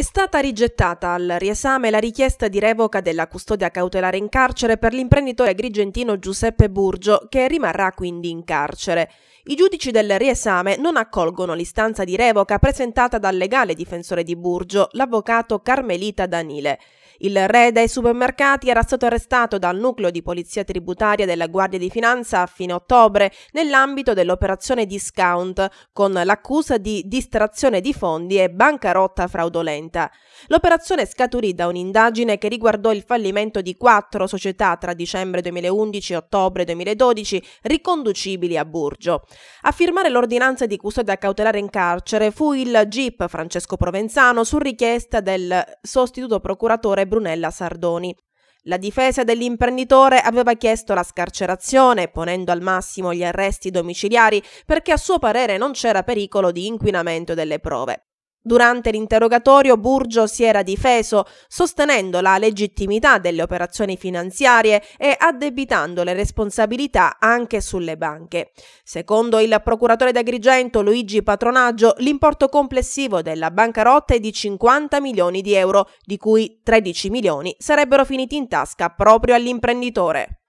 È stata rigettata al riesame la richiesta di revoca della custodia cautelare in carcere per l'imprenditore grigentino Giuseppe Burgio, che rimarrà quindi in carcere. I giudici del riesame non accolgono l'istanza di revoca presentata dal legale difensore di Burgio, l'avvocato Carmelita Danile. Il re dei supermercati era stato arrestato dal nucleo di polizia tributaria della Guardia di Finanza a fine ottobre nell'ambito dell'operazione Discount, con l'accusa di distrazione di fondi e bancarotta fraudolenta 30. L'operazione scaturì da un'indagine che riguardò il fallimento di quattro società tra dicembre 2011 e ottobre 2012 riconducibili a Burgio. A firmare l'ordinanza di custodia cautelare in carcere fu il GIP Francesco Provenzano su richiesta del sostituto procuratore Brunella Sardoni. La difesa dell'imprenditore aveva chiesto la scarcerazione, ponendo al massimo gli arresti domiciliari perché a suo parere non c'era pericolo di inquinamento delle prove. Durante l'interrogatorio Burgio si era difeso sostenendo la legittimità delle operazioni finanziarie e addebitando le responsabilità anche sulle banche. Secondo il procuratore d'Agrigento Luigi Patronaggio, l'importo complessivo della bancarotta è di 50 milioni di euro, di cui 13 milioni sarebbero finiti in tasca proprio all'imprenditore.